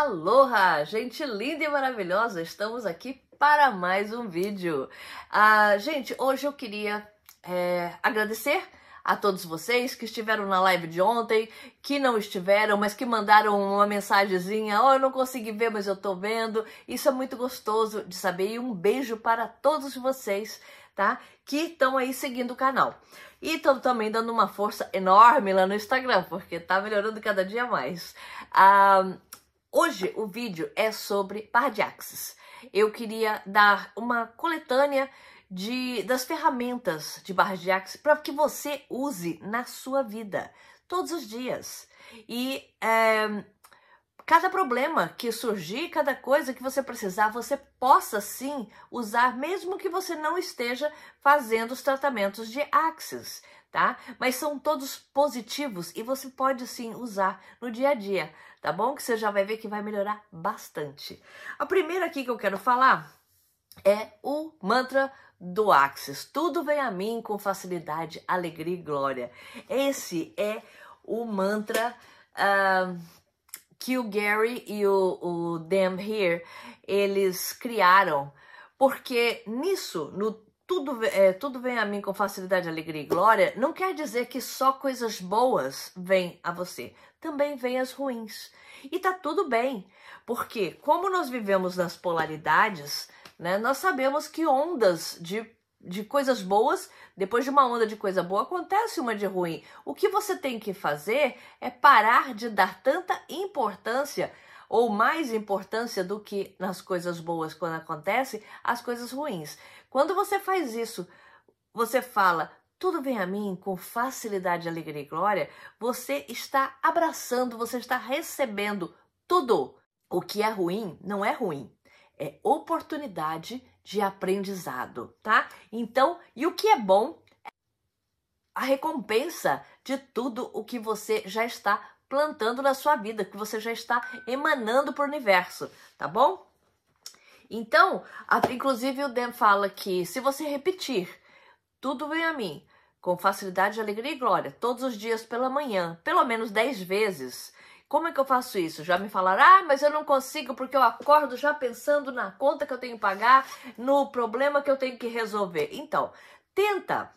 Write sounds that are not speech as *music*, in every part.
Aloha, gente linda e maravilhosa! Estamos aqui para mais um vídeo. Ah, gente, hoje eu queria é, agradecer a todos vocês que estiveram na live de ontem, que não estiveram, mas que mandaram uma mensagenzinha, oh, eu não consegui ver, mas eu tô vendo. Isso é muito gostoso de saber e um beijo para todos vocês, tá? Que estão aí seguindo o canal. E estão também dando uma força enorme lá no Instagram, porque tá melhorando cada dia mais. Ah, Hoje o vídeo é sobre barra de axis. Eu queria dar uma coletânea de, das ferramentas de barra de axis para que você use na sua vida, todos os dias. E é, cada problema que surgir, cada coisa que você precisar, você possa sim usar, mesmo que você não esteja fazendo os tratamentos de Axis, tá? Mas são todos positivos e você pode sim usar no dia a dia, tá bom? Que você já vai ver que vai melhorar bastante. A primeira aqui que eu quero falar é o mantra do Axis. Tudo vem a mim com facilidade, alegria e glória. Esse é o mantra. Uh, que o Gary e o, o Dan Here eles criaram, porque nisso, no tudo, é, tudo vem a mim com facilidade, alegria e glória, não quer dizer que só coisas boas vêm a você, também vêm as ruins. E tá tudo bem, porque como nós vivemos nas polaridades, né, nós sabemos que ondas de de coisas boas, depois de uma onda de coisa boa, acontece uma de ruim. O que você tem que fazer é parar de dar tanta importância ou mais importância do que nas coisas boas quando acontece as coisas ruins. Quando você faz isso, você fala tudo vem a mim com facilidade, alegria e glória, você está abraçando, você está recebendo tudo. O que é ruim não é ruim é oportunidade de aprendizado, tá? Então, e o que é bom? É a recompensa de tudo o que você já está plantando na sua vida, que você já está emanando para o universo, tá bom? Então, a, inclusive o Dan fala que se você repetir, tudo vem a mim, com facilidade, alegria e glória, todos os dias pela manhã, pelo menos 10 vezes, como é que eu faço isso? Já me falaram, ah, mas eu não consigo porque eu acordo já pensando na conta que eu tenho que pagar, no problema que eu tenho que resolver. Então, tenta,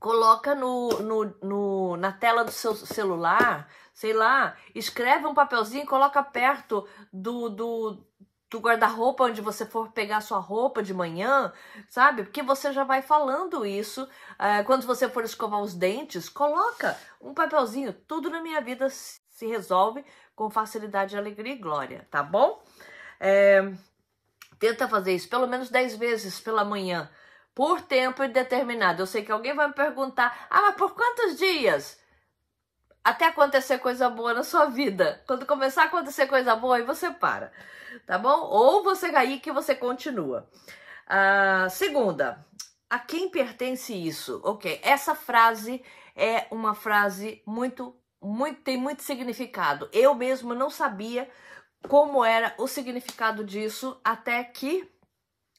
coloca no, no, no na tela do seu celular, sei lá, escreve um papelzinho, coloca perto do, do, do guarda-roupa onde você for pegar sua roupa de manhã, sabe? Porque você já vai falando isso. Eh, quando você for escovar os dentes, coloca um papelzinho. Tudo na minha vida se resolve com facilidade, alegria e glória, tá bom? É, tenta fazer isso pelo menos 10 vezes pela manhã, por tempo indeterminado. Eu sei que alguém vai me perguntar: ah, mas por quantos dias? Até acontecer coisa boa na sua vida. Quando começar a acontecer coisa boa, aí você para, tá bom? Ou você cair que você continua. Ah, segunda, a quem pertence isso? Ok, essa frase é uma frase muito muito, tem muito significado. Eu mesmo não sabia como era o significado disso até que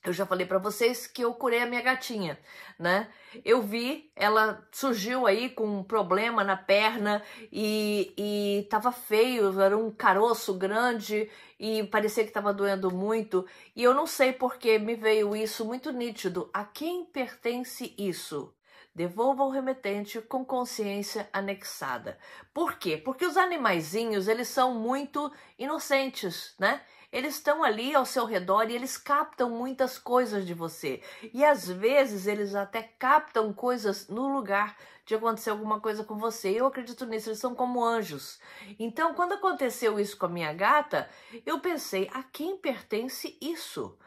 eu já falei para vocês que eu curei a minha gatinha, né? Eu vi, ela surgiu aí com um problema na perna e, e tava feio, era um caroço grande e parecia que tava doendo muito. E eu não sei porque me veio isso muito nítido. A quem pertence isso? Devolva o remetente com consciência anexada. Por quê? Porque os animaizinhos, eles são muito inocentes, né? Eles estão ali ao seu redor e eles captam muitas coisas de você. E às vezes eles até captam coisas no lugar de acontecer alguma coisa com você. Eu acredito nisso, eles são como anjos. Então, quando aconteceu isso com a minha gata, eu pensei: a quem pertence isso?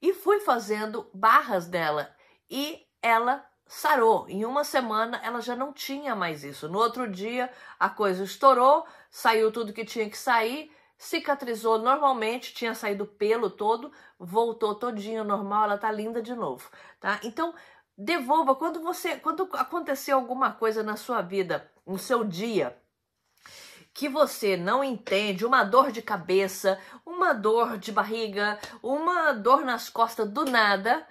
E fui fazendo barras dela e ela sarou. Em uma semana ela já não tinha mais isso. No outro dia a coisa estourou, saiu tudo que tinha que sair, cicatrizou normalmente, tinha saído pelo todo, voltou todinho normal, ela tá linda de novo, tá? Então, devolva quando você, quando acontecer alguma coisa na sua vida, no seu dia, que você não entende, uma dor de cabeça, uma dor de barriga, uma dor nas costas do nada,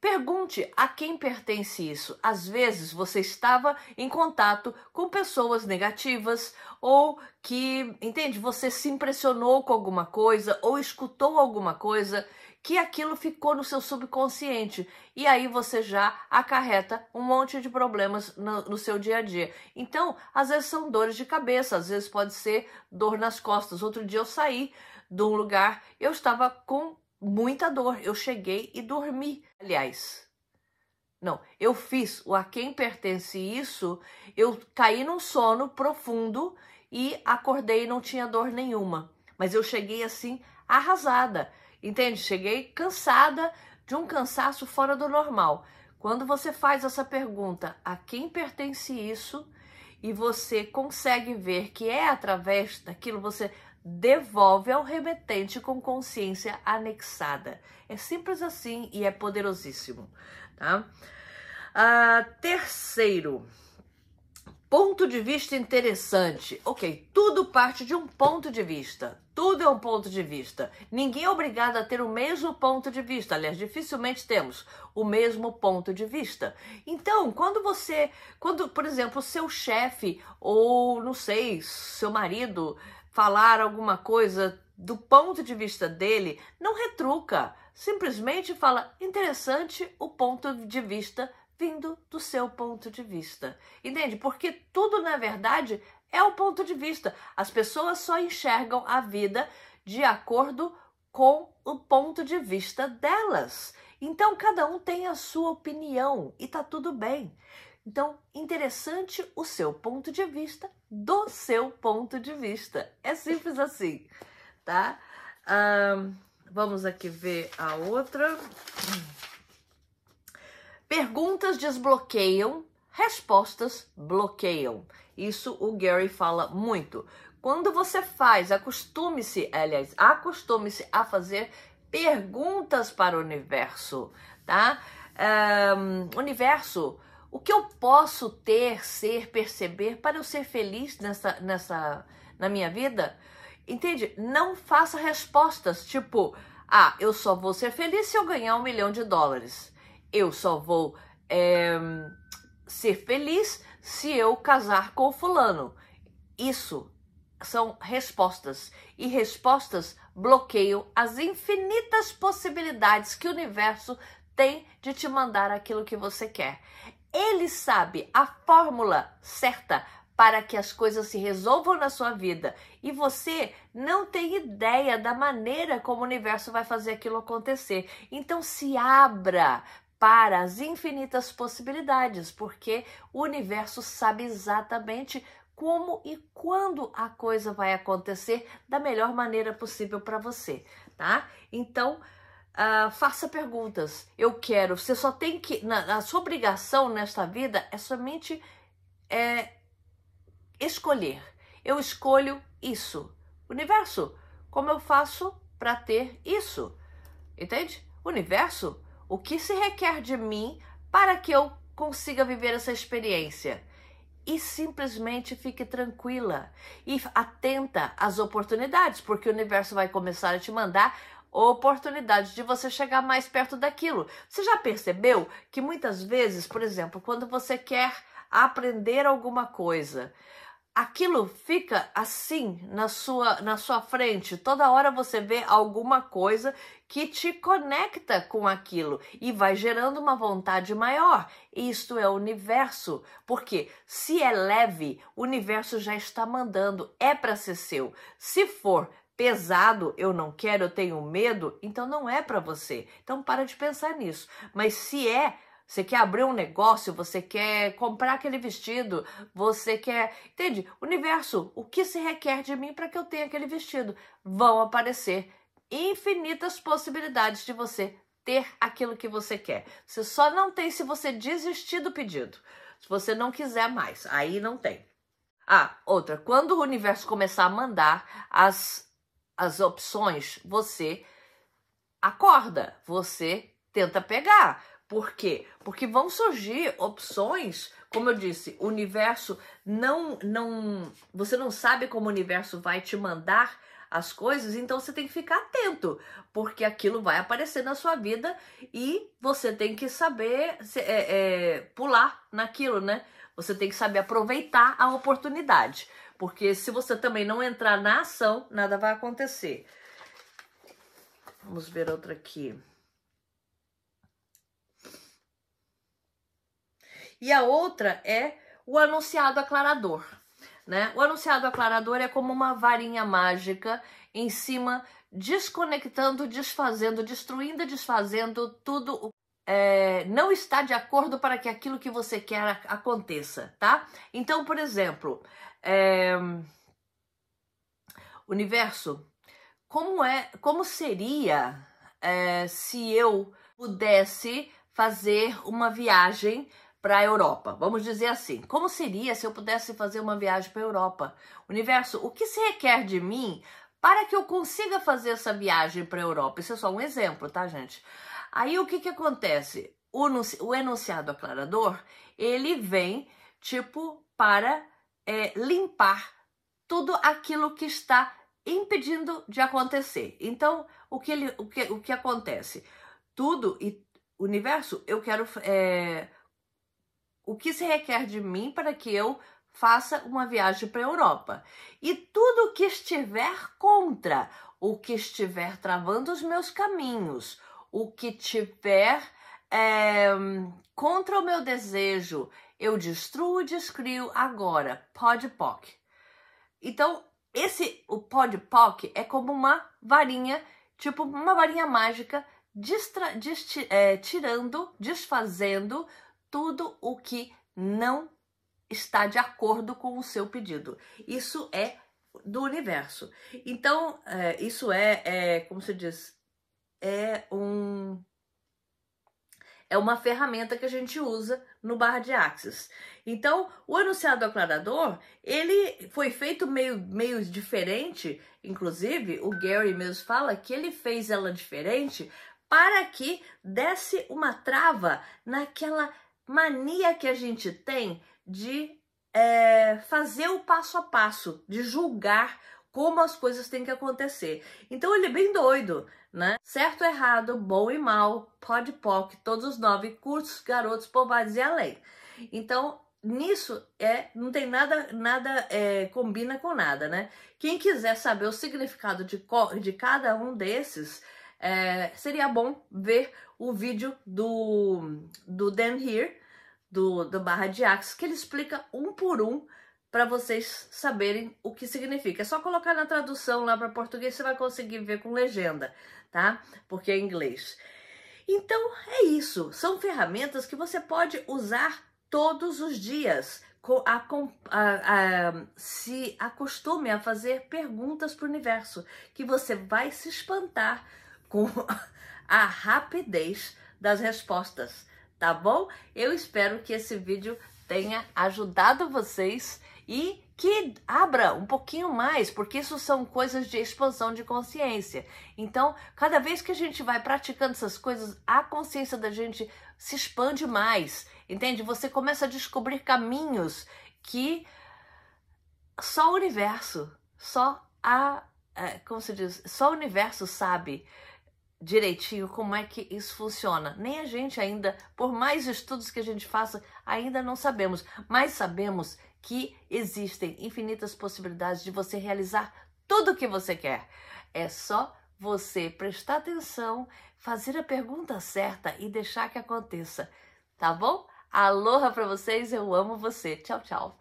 Pergunte a quem pertence isso. Às vezes você estava em contato com pessoas negativas ou que, entende, você se impressionou com alguma coisa ou escutou alguma coisa que aquilo ficou no seu subconsciente e aí você já acarreta um monte de problemas no, no, seu dia a dia. Então, às vezes são dores de cabeça, às vezes pode ser dor nas costas. Outro dia eu saí de um lugar, eu estava com muita dor. Eu cheguei e dormi. Aliás, não, eu fiz o a quem pertence isso, eu caí num sono profundo e acordei e não tinha dor nenhuma. Mas eu cheguei assim arrasada, entende? Cheguei cansada de um cansaço fora do normal. Quando você faz essa pergunta, a quem pertence isso? E você consegue ver que é através daquilo você devolve ao remetente com consciência anexada. É simples assim e é poderosíssimo. Tá? Ah, terceiro, ponto de vista interessante. Ok, tudo parte de um ponto de vista. Tudo é um ponto de vista. Ninguém é obrigado a ter o mesmo ponto de vista. Aliás, dificilmente temos o mesmo ponto de vista. Então, quando você, quando, por exemplo, seu chefe ou não sei, seu marido falar alguma coisa do ponto de vista dele, não retruca, simplesmente fala interessante o ponto de vista vindo do seu ponto de vista. Entende? Porque tudo na verdade é o ponto de vista. As pessoas só enxergam a vida de acordo com o ponto de vista delas. Então cada um tem a sua opinião e tá tudo bem. Então, interessante o seu ponto de vista do seu ponto de vista. É simples assim, tá? Um, vamos aqui ver a outra. Perguntas desbloqueiam, respostas bloqueiam. Isso o Gary fala muito. Quando você faz, acostume-se, aliás, acostume-se a fazer perguntas para o universo, tá? Um, universo o que eu posso ter, ser, perceber para eu ser feliz nessa, nessa, na minha vida? Entende? Não faça respostas tipo, ah, eu só vou ser feliz se eu ganhar um milhão de dólares. Eu só vou é, ser feliz se eu casar com fulano. Isso são respostas e respostas bloqueiam as infinitas possibilidades que o universo tem de te mandar aquilo que você quer. Ele sabe a fórmula certa para que as coisas se resolvam na sua vida e você não tem ideia da maneira como o universo vai fazer aquilo acontecer. Então se abra para as infinitas possibilidades, porque o universo sabe exatamente como e quando a coisa vai acontecer da melhor maneira possível para você, tá? Então, Uh, faça perguntas. Eu quero. Você só tem que. Na, a sua obrigação nesta vida é somente é, escolher. Eu escolho isso. Universo, como eu faço para ter isso? Entende? Universo, o que se requer de mim para que eu consiga viver essa experiência? E simplesmente fique tranquila e atenta às oportunidades, porque o universo vai começar a te mandar oportunidade de você chegar mais perto daquilo. Você já percebeu que muitas vezes, por exemplo, quando você quer aprender alguma coisa, aquilo fica assim na sua na sua frente. Toda hora você vê alguma coisa que te conecta com aquilo e vai gerando uma vontade maior. Isto é o universo, porque se é leve, o universo já está mandando, é para ser seu. Se for pesado, eu não quero, eu tenho medo, então não é para você. Então para de pensar nisso. Mas se é, você quer abrir um negócio, você quer comprar aquele vestido, você quer. Entende? Universo, o que se requer de mim para que eu tenha aquele vestido? Vão aparecer infinitas possibilidades de você ter aquilo que você quer. Você só não tem se você desistir do pedido. Se você não quiser mais, aí não tem. Ah, outra, quando o universo começar a mandar as as opções, você acorda, você tenta pegar. Por quê? Porque vão surgir opções, como eu disse, o universo não não você não sabe como o universo vai te mandar as coisas, então você tem que ficar atento, porque aquilo vai aparecer na sua vida e você tem que saber é, é, pular naquilo, né? Você tem que saber aproveitar a oportunidade. Porque se você também não entrar na ação, nada vai acontecer. Vamos ver outra aqui. E a outra é o anunciado aclarador. Né? O anunciado aclarador é como uma varinha mágica em cima, desconectando, desfazendo, destruindo desfazendo tudo é, não está de acordo para que aquilo que você quer aconteça, tá? Então, por exemplo, é... Universo, como é, como seria é, se eu pudesse fazer uma viagem para a Europa? Vamos dizer assim, como seria se eu pudesse fazer uma viagem para a Europa? Universo, o que se requer de mim para que eu consiga fazer essa viagem para a Europa? Isso é só um exemplo, tá, gente? Aí o que que acontece? O enunciado aclarador, ele vem tipo para é, limpar tudo aquilo que está impedindo de acontecer. Então, o que, ele, o que, o que acontece? Tudo e universo, eu quero. É, o que se requer de mim para que eu faça uma viagem para a Europa? E tudo que estiver contra, o que estiver travando os meus caminhos, o que tiver é, contra o meu desejo, eu destruo e descrio agora. Podpoc. Então, esse o podpoc é como uma varinha, tipo uma varinha mágica, distra, dist, é, tirando, desfazendo tudo o que não está de acordo com o seu pedido. Isso é do universo. Então, é, isso é, é, como se diz, é um é uma ferramenta que a gente usa no barra de axis. Então, o enunciado aclarador, ele foi feito meio, meio diferente, inclusive o Gary mesmo fala que ele fez ela diferente para que desse uma trava naquela mania que a gente tem de é, fazer o passo a passo, de julgar como as coisas têm que acontecer. Então ele é bem doido, né? Certo, errado, bom e mal, pode, poc, todos os nove, curtos, garotos, povados e além. Então nisso é não tem nada nada é, combina com nada né quem quiser saber o significado de, de cada um desses é, seria bom ver o vídeo do do Dan Here do, do Barra de Axe que ele explica um por um para vocês saberem o que significa. É só colocar na tradução lá para português, você vai conseguir ver com legenda, tá? Porque é inglês. Então é isso. São ferramentas que você pode usar todos os dias. A, a, a, se acostume a fazer perguntas para o universo, que você vai se espantar com *laughs* a rapidez das respostas, tá bom? Eu espero que esse vídeo tenha ajudado vocês e que abra um pouquinho mais, porque isso são coisas de expansão de consciência. Então, cada vez que a gente vai praticando essas coisas, a consciência da gente se expande mais, entende? Você começa a descobrir caminhos que só o universo, só a, é, como se diz, só o universo sabe direitinho como é que isso funciona. Nem a gente ainda, por mais estudos que a gente faça, ainda não sabemos, mas sabemos que existem infinitas possibilidades de você realizar tudo o que você quer. É só você prestar atenção, fazer a pergunta certa e deixar que aconteça, tá bom? Aloha para vocês, eu amo você. Tchau, tchau.